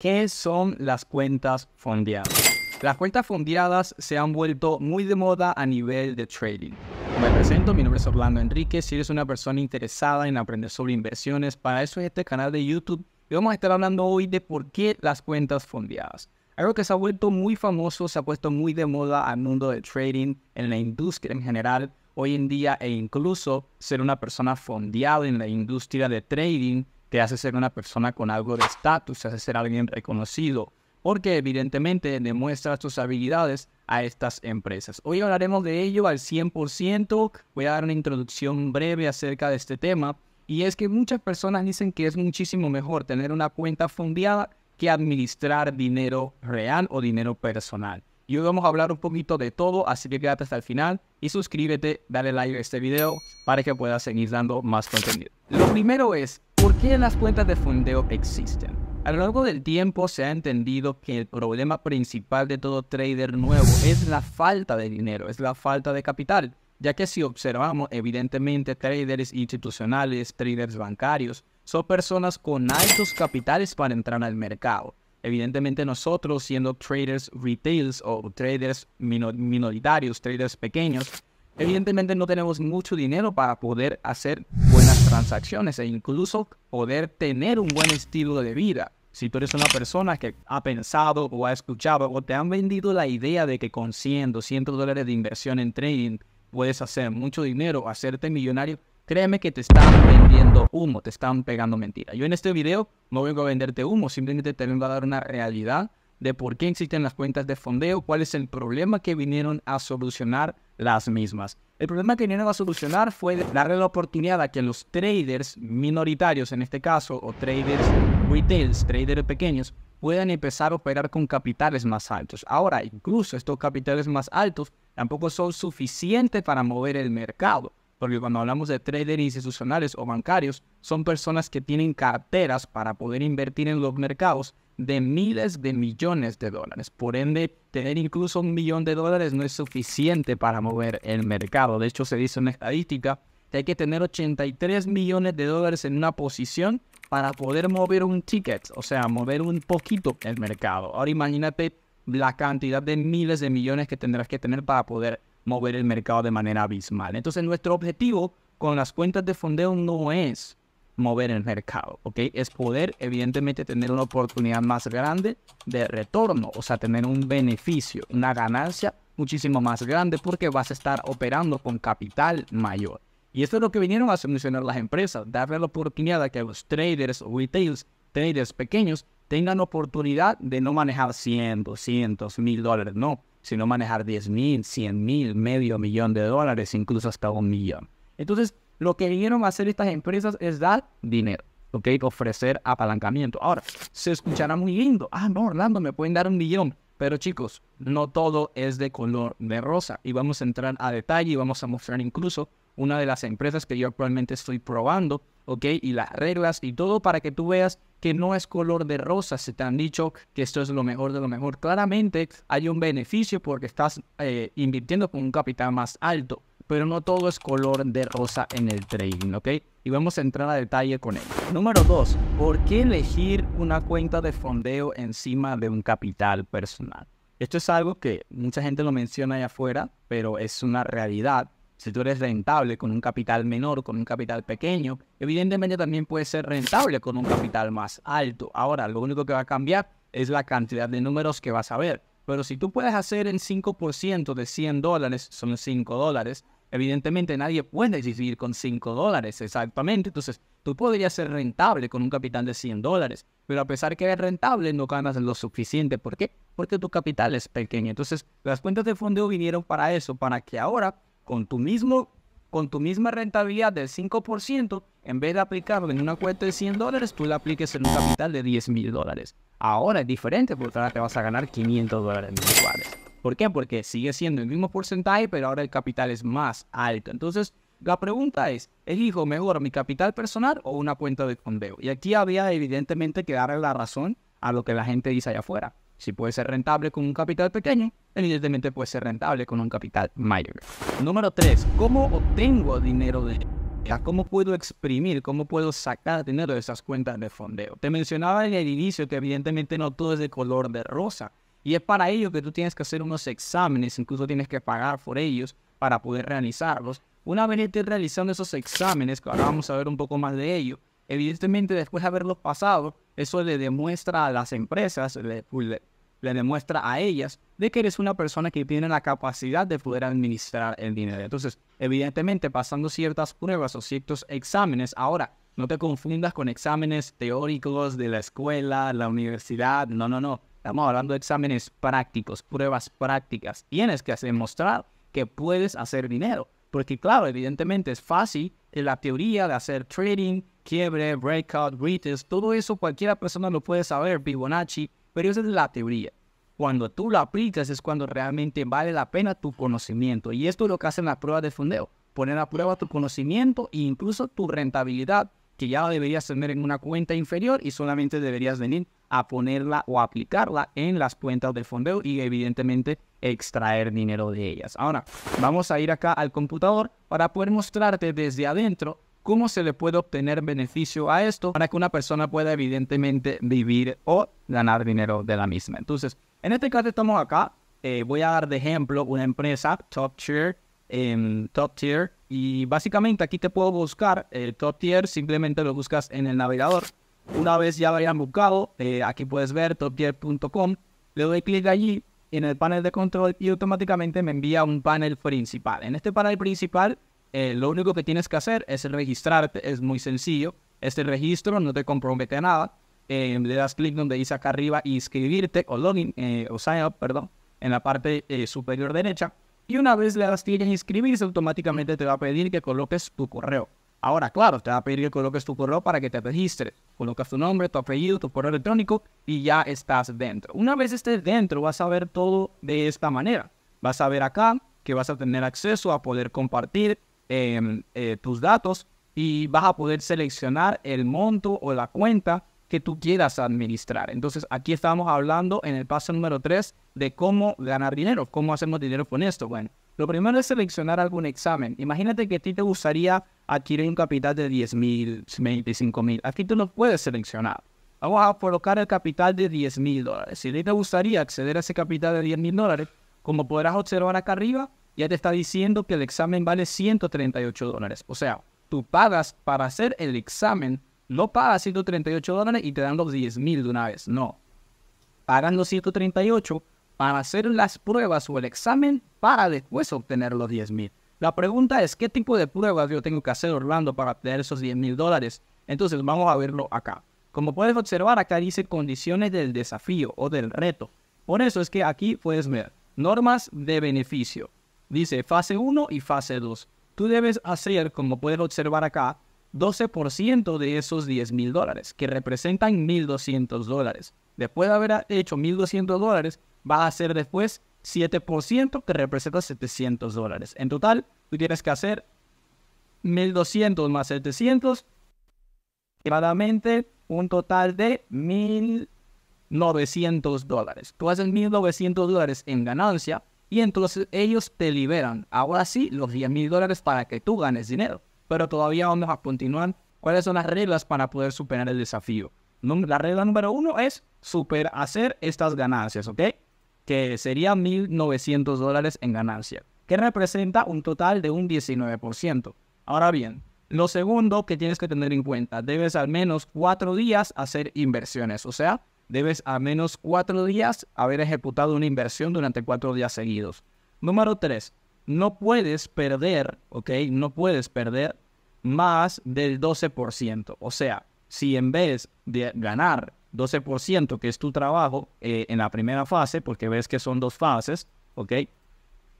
¿Qué son las cuentas fondeadas? Las cuentas fondeadas se han vuelto muy de moda a nivel de trading. Me presento, mi nombre es Orlando Enrique. Si eres una persona interesada en aprender sobre inversiones, para eso es este canal de YouTube. Y vamos a estar hablando hoy de por qué las cuentas fondeadas. Algo que se ha vuelto muy famoso, se ha puesto muy de moda al mundo del trading, en la industria en general, hoy en día, e incluso ser una persona fondeada en la industria de trading te hace ser una persona con algo de estatus, te hace ser alguien reconocido, porque evidentemente demuestra tus habilidades a estas empresas. Hoy hablaremos de ello al 100%, voy a dar una introducción breve acerca de este tema, y es que muchas personas dicen que es muchísimo mejor tener una cuenta fundiada que administrar dinero real o dinero personal. Y hoy vamos a hablar un poquito de todo, así que quédate hasta el final y suscríbete, dale like a este video para que puedas seguir dando más contenido. Lo primero es, ¿Por qué las cuentas de fundeo existen? A lo largo del tiempo se ha entendido que el problema principal de todo trader nuevo es la falta de dinero, es la falta de capital, ya que si observamos evidentemente traders institucionales, traders bancarios, son personas con altos capitales para entrar al mercado. Evidentemente nosotros siendo traders retails o traders minoritarios, traders pequeños, evidentemente no tenemos mucho dinero para poder hacer transacciones e incluso poder tener un buen estilo de vida. Si tú eres una persona que ha pensado o ha escuchado o te han vendido la idea de que con 100, 200 dólares de inversión en trading puedes hacer mucho dinero, hacerte millonario, créeme que te están vendiendo humo, te están pegando mentira. Yo en este video no vengo a venderte humo, simplemente te vengo a dar una realidad de por qué existen las cuentas de fondeo, cuál es el problema que vinieron a solucionar las mismas. El problema que vinieron a solucionar fue darle la oportunidad a que los traders minoritarios, en este caso, o traders retails, traders pequeños, puedan empezar a operar con capitales más altos. Ahora, incluso estos capitales más altos tampoco son suficientes para mover el mercado, porque cuando hablamos de traders institucionales o bancarios, son personas que tienen carteras para poder invertir en los mercados de miles de millones de dólares. Por ende, tener incluso un millón de dólares no es suficiente para mover el mercado. De hecho, se dice la estadística que hay que tener 83 millones de dólares en una posición para poder mover un ticket, o sea, mover un poquito el mercado. Ahora imagínate la cantidad de miles de millones que tendrás que tener para poder mover el mercado de manera abismal. Entonces, nuestro objetivo con las cuentas de fondeo no es mover el mercado, ¿ok? Es poder, evidentemente, tener una oportunidad más grande de retorno, o sea, tener un beneficio, una ganancia muchísimo más grande porque vas a estar operando con capital mayor. Y esto es lo que vinieron a solucionar las empresas, darle la oportunidad a que los traders o retails, traders pequeños, tengan oportunidad de no manejar 100, 200 mil dólares, no, sino manejar 10 mil, 100 mil, medio millón de dólares, incluso hasta un millón. Entonces, lo que a hacer estas empresas es dar dinero, ¿ok? Ofrecer apalancamiento. Ahora, se escuchará muy lindo. Ah, no, Orlando, me pueden dar un millón. Pero chicos, no todo es de color de rosa y vamos a entrar a detalle y vamos a mostrar incluso una de las empresas que yo actualmente estoy probando, ¿ok? Y las reglas y todo para que tú veas que no es color de rosa, se te han dicho que esto es lo mejor de lo mejor. Claramente hay un beneficio porque estás eh, invirtiendo con un capital más alto, pero no todo es color de rosa en el trading, ¿ok? Y vamos a entrar a detalle con ello. Número 2. ¿Por qué elegir una cuenta de fondeo encima de un capital personal? Esto es algo que mucha gente lo menciona allá afuera, pero es una realidad. Si tú eres rentable con un capital menor, con un capital pequeño, evidentemente también puedes ser rentable con un capital más alto. Ahora, lo único que va a cambiar es la cantidad de números que vas a ver. Pero si tú puedes hacer en 5% de 100 dólares, son 5 dólares, Evidentemente nadie puede existir con 5 dólares exactamente, entonces tú podrías ser rentable con un capital de 100 dólares, pero a pesar que es rentable no ganas lo suficiente. ¿Por qué? Porque tu capital es pequeño. Entonces las cuentas de fondeo vinieron para eso, para que ahora con tu mismo con tu misma rentabilidad del 5%, en vez de aplicarlo en una cuenta de 100 dólares, tú la apliques en un capital de 10 mil dólares. Ahora es diferente porque ahora te vas a ganar 500 dólares mensuales. ¿Por qué? Porque sigue siendo el mismo porcentaje, pero ahora el capital es más alto. Entonces, la pregunta es, ¿elijo mejor mi capital personal o una cuenta de fondeo? Y aquí había evidentemente que darle la razón a lo que la gente dice allá afuera. Si puede ser rentable con un capital pequeño, evidentemente puede ser rentable con un capital mayor. Número 3. ¿Cómo obtengo dinero de ¿Cómo puedo exprimir, cómo puedo sacar dinero de esas cuentas de fondeo? Te mencionaba en el inicio que evidentemente no todo es de color de rosa. Y es para ello que tú tienes que hacer unos exámenes, incluso tienes que pagar por ellos para poder realizarlos. Una vez que estés realizando esos exámenes, que ahora vamos a ver un poco más de ello, evidentemente después de haberlos pasado, eso le demuestra a las empresas, le, le, demuestra a ellas de que eres una persona que tiene la capacidad de poder administrar el dinero. Entonces, evidentemente pasando ciertas pruebas o ciertos exámenes, ahora no te confundas con exámenes teóricos de la escuela, la universidad, no, no, no. Estamos hablando de exámenes prácticos, pruebas prácticas. Tienes que demostrar que puedes hacer dinero. Porque claro, evidentemente es fácil en la teoría de hacer trading, quiebre, breakout, retest, todo eso cualquiera persona lo puede saber, Fibonacci, pero esa es la teoría. Cuando tú lo aplicas es cuando realmente vale la pena tu conocimiento. Y esto es lo que hacen las pruebas de fundeo. Poner a prueba tu conocimiento e incluso tu rentabilidad que ya la deberías tener en una cuenta inferior y solamente deberías venir a ponerla o aplicarla en las cuentas de fondeo y evidentemente extraer dinero de ellas. Ahora, vamos a ir acá al computador para poder mostrarte desde adentro cómo se le puede obtener beneficio a esto para que una persona pueda evidentemente vivir o ganar dinero de la misma. Entonces, en este caso estamos acá, eh, voy a dar de ejemplo una empresa, Top Share en top tier. Y básicamente aquí te puedo buscar el top tier, simplemente lo buscas en el navegador. Una vez ya lo hayan buscado, eh, aquí puedes ver toptier.com, le doy clic allí en el panel de control y automáticamente me envía un panel principal. En este panel principal, eh, lo único que tienes que hacer es registrarte, es muy sencillo. Este registro no te compromete a nada. Em, le das clic donde dice acá arriba inscribirte o login eh, o sign up, perdón, en la parte superior derecha y una vez le das clic en inscribirse, automáticamente te va a pedir que coloques tu correo. Ahora, claro, te va a pedir que coloques tu correo para que te registres. Colocas tu nombre, tu apellido, tu correo electrónico y ya estás dentro. Una vez estés dentro, vas a ver todo de esta manera. Vas a ver acá que vas a tener acceso a poder compartir em, eh, tus datos y vas a poder seleccionar el monto o la cuenta que tú quieras administrar. Entonces, aquí estamos hablando en el paso número 3 de cómo ganar dinero, cómo hacemos dinero con esto. Bueno, lo primero es seleccionar algún examen. Imagínate que a ti te gustaría adquirir un capital de 10 mil, 25 mil. Aquí tú lo puedes seleccionar. Vamos a colocar el capital de 10 mil dólares. Si a ti te gustaría acceder a ese capital de 10 mil dólares, como podrás observar acá arriba, ya te está diciendo que el examen vale 138 dólares. O sea, tú pagas para hacer el examen no pagas 138 dólares y te dan los 10 mil de una vez. No. Pagan los 138 para hacer las pruebas o el examen para después obtener los 10 mil. La pregunta es, ¿qué tipo de pruebas yo tengo que hacer, Orlando, para obtener esos 10 mil dólares? Entonces vamos a verlo acá. Como puedes observar, acá dice condiciones del desafío o del reto. Por eso es que aquí puedes ver normas de beneficio. Dice fase 1 y fase 2. Tú debes hacer, como puedes observar acá, 12% de esos 10 mil dólares, que representan 1.200 dólares. Después de haber hecho 1.200 dólares, va a ser después 7%, que representa 700 dólares. En total, tú tienes que hacer 1.200 más 700, aproximadamente un total de 1.900 dólares. Tú haces 1.900 dólares en ganancia y entonces ellos te liberan, ahora sí, los 10 mil dólares para que tú ganes dinero pero todavía vamos a continuar. ¿Cuáles son las reglas para poder superar el desafío? La regla número uno es super hacer estas ganancias, ¿ok? Que serían 1.900 dólares en ganancia, que representa un total de un 19%. Ahora bien, lo segundo que tienes que tener en cuenta, debes al menos cuatro días hacer inversiones, o sea, debes al menos cuatro días haber ejecutado una inversión durante cuatro días seguidos. Número tres, no puedes perder, ¿ok? No puedes perder más del 12%. O sea, si en vez de ganar 12%, que es tu trabajo eh, en la primera fase, porque ves que son dos fases, ¿ok?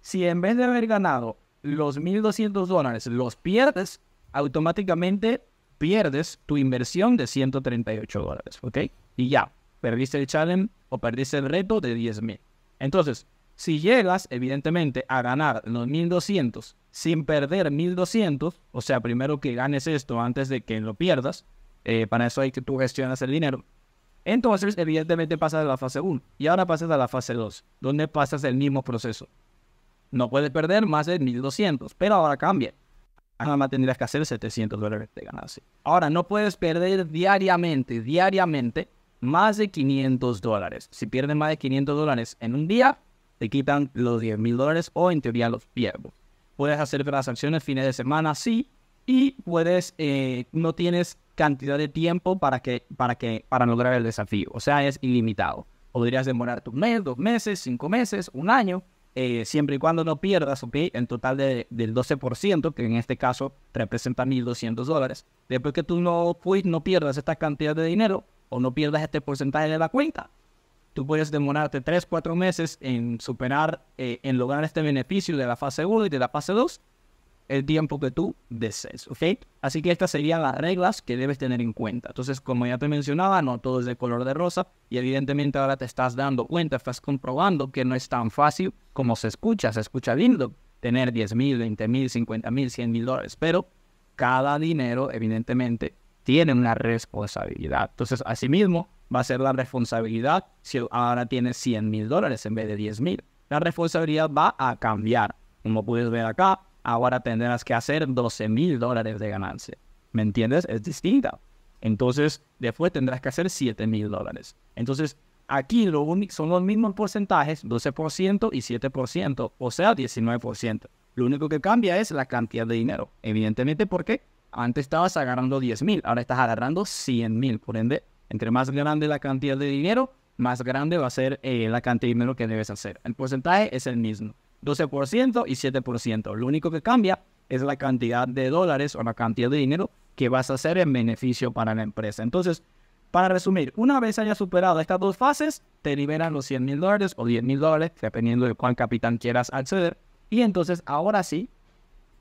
Si en vez de haber ganado los 1.200 dólares los pierdes, automáticamente pierdes tu inversión de 138 dólares, ¿ok? Y ya, perdiste el challenge o perdiste el reto de 10.000. Entonces, si llegas, evidentemente, a ganar los 1200 sin perder 1200, o sea, primero que ganes esto antes de que lo pierdas, eh, para eso hay que tú gestionas el dinero. Entonces, evidentemente, pasas a la fase 1 y ahora pasas a la fase 2, donde pasas el mismo proceso. No puedes perder más de 1200, pero ahora cambia. Ahora tendrías que hacer 700 dólares de ganancia. Ahora no puedes perder diariamente, diariamente, más de 500 dólares. Si pierdes más de 500 dólares en un día, te quitan los 10 mil dólares o en teoría los pierdo. Puedes hacer transacciones fines de semana, sí, y puedes, eh, no tienes cantidad de tiempo para que, para que, para lograr el desafío. O sea, es ilimitado. Podrías demorar un mes, dos meses, cinco meses, un año, eh, siempre y cuando no pierdas, ok, en total del 12%, que en este caso representa 1.200 dólares. Después que tú no, pues, no pierdas esta cantidad de dinero o no pierdas este porcentaje de la cuenta, tú puedes demorarte 3, 4 meses en superar, eh, en lograr este beneficio de la fase 1 y de la fase 2, el tiempo que tú desees, ¿ok? Así que estas serían las reglas que debes tener en cuenta. Entonces, como ya te mencionaba, no todo es de color de rosa y evidentemente ahora te estás dando cuenta, estás comprobando que no es tan fácil como se escucha, se escucha lindo tener 10 mil, 20 mil, 50 mil, 100 mil dólares, pero cada dinero evidentemente tiene una responsabilidad. Entonces, asimismo, va a ser la responsabilidad si ahora tienes 100 mil dólares en vez de 10 mil. La responsabilidad va a cambiar. Como puedes ver acá, ahora tendrás que hacer 12 mil dólares de ganancia. ¿Me entiendes? Es distinta. Entonces, después tendrás que hacer 7 mil dólares. Entonces, aquí lo son los mismos porcentajes, 12% y 7%, o sea, 19%. Lo único que cambia es la cantidad de dinero. Evidentemente, porque antes estabas agarrando 10 mil, ahora estás agarrando 100 mil. Por ende, entre más grande la cantidad de dinero, más grande va a ser eh, la cantidad de dinero que debes hacer. El porcentaje es el mismo, 12% y 7%. Lo único que cambia es la cantidad de dólares o la cantidad de dinero que vas a hacer en beneficio para la empresa. Entonces, para resumir, una vez hayas superado estas dos fases, te liberan los 100 mil dólares o 10 mil dólares, dependiendo de cuál capitán quieras acceder. Y entonces, ahora sí,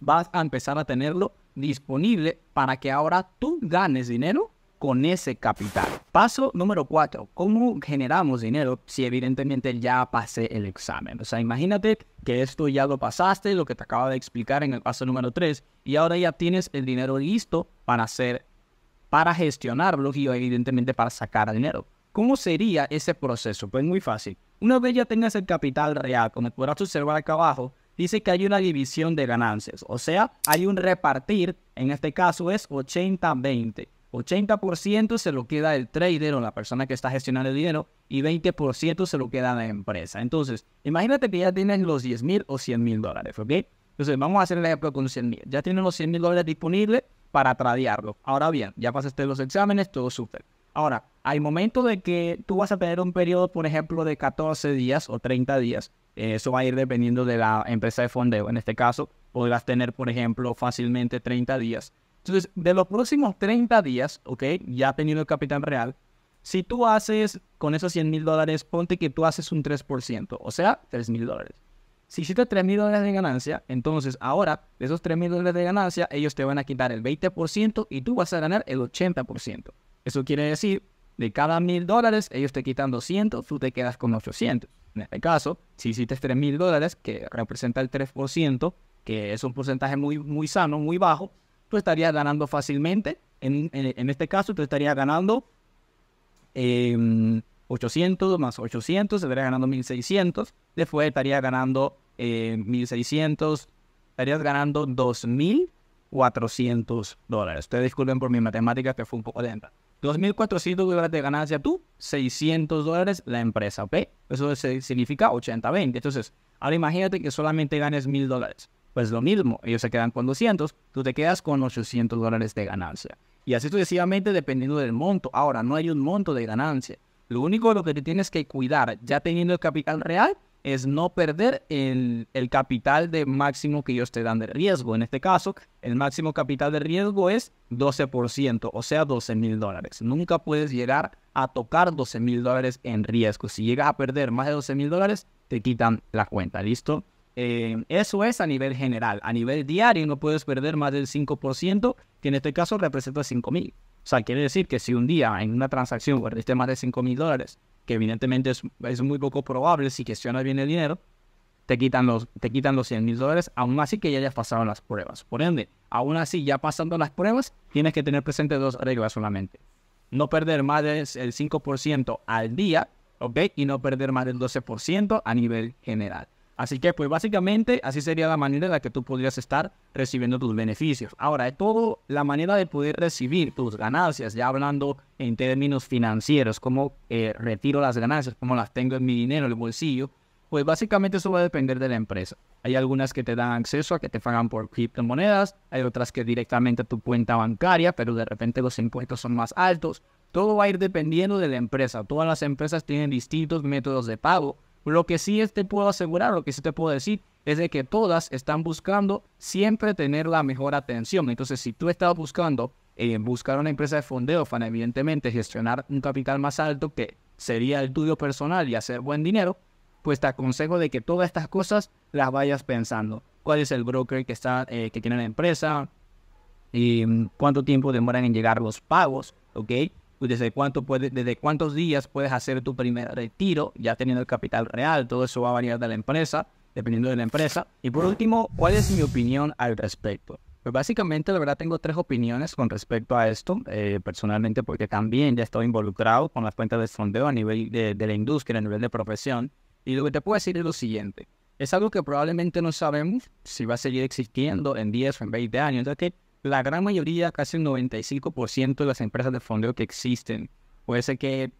vas a empezar a tenerlo disponible para que ahora tú ganes dinero con ese capital. Paso número cuatro, ¿cómo generamos dinero si evidentemente ya pasé el examen? O sea, imagínate que esto ya lo pasaste, lo que te acabo de explicar en el paso número tres, y ahora ya tienes el dinero listo para hacer, para gestionarlo y evidentemente para sacar dinero. ¿Cómo sería ese proceso? Pues muy fácil. Una vez ya tengas el capital real, como podrás observar acá abajo, dice que hay una división de ganancias, o sea, hay un repartir, en este caso es 80-20. 80% se lo queda el trader o la persona que está gestionando el dinero y 20% se lo queda la empresa. Entonces, imagínate que ya tienes los 10 mil o 100 mil dólares, ¿ok? Entonces, vamos a hacer el ejemplo con 100 mil. Ya tienes los 100 mil dólares disponibles para tradearlo. Ahora bien, ya pasaste los exámenes, todo súper. Ahora, hay momento de que tú vas a tener un periodo, por ejemplo, de 14 días o 30 días, eso va a ir dependiendo de la empresa de fondeo. En este caso, podrás tener, por ejemplo, fácilmente 30 días. Entonces, de los próximos 30 días, ¿ok? Ya teniendo el capital real, si tú haces con esos 100 mil dólares, ponte que tú haces un 3%, o sea, 3 mil dólares. Si hiciste 3 mil dólares de ganancia, entonces ahora de esos 3 mil dólares de ganancia, ellos te van a quitar el 20% y tú vas a ganar el 80%. Eso quiere decir, de cada mil dólares, ellos te quitan 200, tú te quedas con 800. En este caso, si hiciste 3 mil dólares, que representa el 3%, que es un porcentaje muy, muy sano, muy bajo, estarías ganando fácilmente. En, este caso, tú estarías ganando 800 em, más 800, estarías ganando 1600. Después estarías ganando 1600, eh, estarías ganando 2400 dólares. Ustedes disculpen por mi matemática, que fue un poco lenta. 2.400 dólares de ganancia tú, 600 dólares la empresa, ¿ok? Eso significa 80-20. Entonces, ahora imagínate que solamente ganes 1.000 dólares pues lo mismo, ellos se quedan con 200, tú te quedas con 800 dólares de ganancia. Y así sucesivamente dependiendo del monto. Ahora, no hay un monto de ganancia. Lo único lo que te tienes que cuidar, ya teniendo el capital real, es no perder el, el capital de máximo que ellos te dan de riesgo. En este caso, el máximo capital de riesgo es 12%, o sea, 12 mil dólares. Nunca puedes llegar a tocar 12 mil dólares en riesgo. Si llegas a perder más de 12 mil dólares, te quitan la cuenta, ¿listo? Eh, eso es a nivel general. A nivel diario no puedes perder más del 5%, que en este caso representa 5 mil. O sea, quiere decir que si un día en una transacción perdiste más de 5 mil dólares, que evidentemente es, muy poco probable si gestionas bien el dinero, te quitan los, te 100 mil dólares, aún así que ya hayas pasado las pruebas. Por ende, aún así, ya pasando las pruebas, tienes que tener presente dos reglas solamente. No perder más del 5% al día, ¿ok? Y no perder más del 12% a nivel general. Así que, pues básicamente, así sería la manera en la que tú podrías estar recibiendo tus beneficios. Ahora, de todo, la manera de poder recibir tus ganancias, ya hablando en términos financieros, cómo eh, retiro las ganancias, cómo las tengo en mi dinero, en el bolsillo, pues básicamente eso va a depender de la empresa. Hay algunas que te dan acceso a que te pagan por criptomonedas, hay otras que directamente a tu cuenta bancaria, pero de repente los impuestos son más altos. Todo va a ir dependiendo de la empresa. Todas las empresas tienen distintos métodos de pago lo que sí te puedo asegurar, lo que sí te puedo decir, es de que todas están buscando siempre tener la mejor atención. Entonces, si tú estás buscando eh, buscar una empresa de fondeo para evidentemente gestionar un capital más alto que sería el tuyo personal y hacer buen dinero, pues te aconsejo de que todas estas cosas las vayas pensando. ¿Cuál es el broker que, está, eh, que tiene la empresa? ¿Y mm, cuánto tiempo demoran en llegar los pagos? ¿Ok? Pues, desde, cuántos días puedes hacer tu primer retiro, ya teniendo el capital real, todo eso va a variar de la empresa, dependiendo de la empresa. Y por último, ¿cuál es mi opinión al respecto? Pues básicamente, la verdad, tengo tres opiniones con respecto a esto, eh, personalmente, porque también ya estoy involucrado con las cuentas de sondeo a nivel de, la industria, a nivel de profesión. Y lo que te puedo decir es lo siguiente. Es algo que probablemente no sabemos si va a seguir existiendo en 10 o en 20 años. Entonces, la gran mayoría, casi el 95% de las empresas de fondeo que existen, puede ser que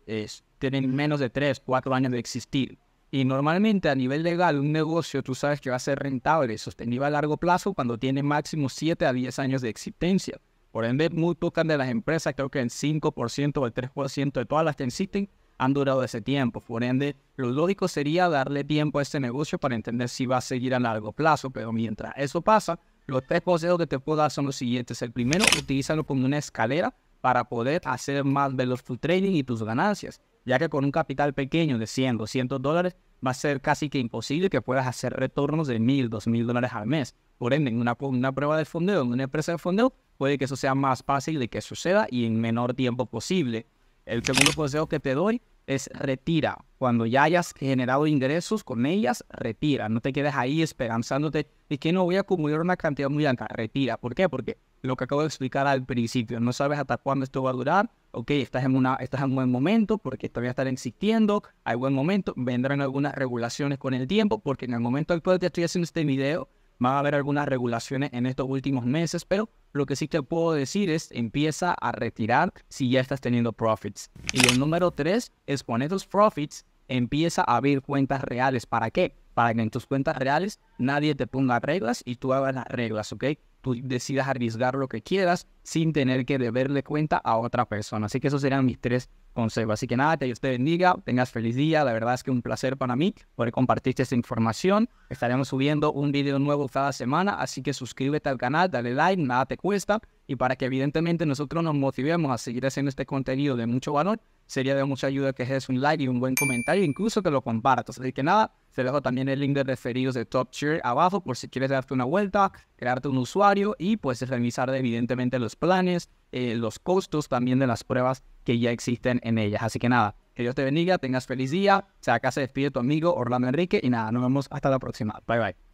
tienen menos de 3, 4 años de existir. Y normalmente a nivel legal, un negocio tú sabes que va a ser rentable y sostenible a largo plazo cuando tiene máximo 7 a 10 años de existencia. Por ende, muy pocas de las empresas, creo que el 5% o el 3% de todas las que existen, han durado ese tiempo. Por ende, lo lógico sería darle tiempo a este negocio para entender si va a seguir a largo plazo. Pero mientras eso pasa, los tres consejos que te puedo dar son los siguientes. El primero, utilízalo como una escalera para poder hacer más veloz tu trading y tus ganancias, ya que con un capital pequeño de 100, 200 dólares va a ser casi que imposible que puedas hacer retornos de 1.000, 2.000 dólares al mes. Por ende, en una, prueba de fondeo, en una empresa de fondeo, puede que eso sea más fácil de que suceda y en menor tiempo posible. El segundo consejo que te doy es retira. Cuando ya hayas generado ingresos con ellas, retira. No te quedes ahí esperanzándote de que no voy a acumular una cantidad muy alta. Retira. ¿Por qué? Porque lo que acabo de explicar al principio, no sabes hasta cuándo esto va a durar. Ok, estás en, una, estás en un buen momento porque todavía estar existiendo. Hay buen momento. Vendrán algunas regulaciones con el tiempo porque en el momento actual te estoy haciendo este video Va a haber algunas regulaciones en estos últimos meses, pero lo que sí te puedo decir es empieza a retirar si ya estás teniendo profits. Y el número tres es con tus profits empieza a abrir cuentas reales. ¿Para qué? Para que en tus cuentas reales nadie te ponga reglas y tú hagas las reglas, ¿ok? tú decidas arriesgar lo que quieras sin tener que deberle cuenta a otra persona. Así que esos serían mis tres consejos. Así que nada, que Dios te bendiga, tengas feliz día. La verdad es que un placer para mí poder compartirte esta información. Estaremos subiendo un video nuevo cada semana, así que suscríbete al canal, dale like, nada te cuesta. Y para que evidentemente nosotros nos motivemos a seguir haciendo este contenido de mucho valor, sería de mucha ayuda que dejes un like y un buen comentario, incluso que lo compartas. Así que nada, te dejo también el link de referidos de Top Cheer abajo por si quieres darte una vuelta, crearte un usuario y puedes revisar evidentemente los planes, eh, los costos también de las pruebas que ya existen en ellas. Así que nada, que Dios te bendiga, tengas feliz día. O sea, acá se despide tu amigo Orlando Enrique y nada, nos vemos hasta la próxima. Bye bye.